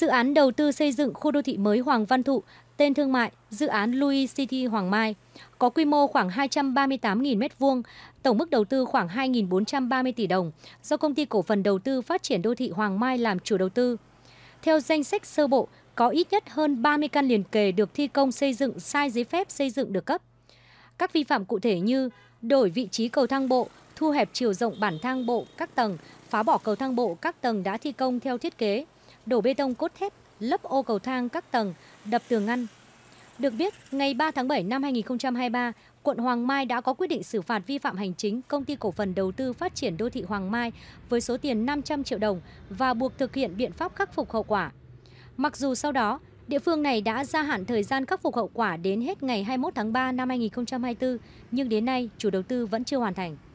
Dự án đầu tư xây dựng khu đô thị mới Hoàng Văn Thụ, tên thương mại dự án Louis City Hoàng Mai, có quy mô khoảng 238.000 m2, tổng mức đầu tư khoảng 2.430 tỷ đồng, do công ty cổ phần đầu tư phát triển đô thị Hoàng Mai làm chủ đầu tư. Theo danh sách sơ bộ, có ít nhất hơn 30 căn liền kề được thi công xây dựng sai giấy phép xây dựng được cấp. Các vi phạm cụ thể như đổi vị trí cầu thang bộ, thu hẹp chiều rộng bản thang bộ các tầng, phá bỏ cầu thang bộ các tầng đã thi công theo thiết kế, đổ bê tông cốt thép, lấp ô cầu thang các tầng, đập tường ngăn. Được biết, ngày 3 tháng 7 năm 2023, quận Hoàng Mai đã có quyết định xử phạt vi phạm hành chính công ty cổ phần đầu tư phát triển đô thị Hoàng Mai với số tiền 500 triệu đồng và buộc thực hiện biện pháp khắc phục hậu quả. Mặc dù sau đó, địa phương này đã gia hạn thời gian khắc phục hậu quả đến hết ngày 21 tháng 3 năm 2024, nhưng đến nay chủ đầu tư vẫn chưa hoàn thành.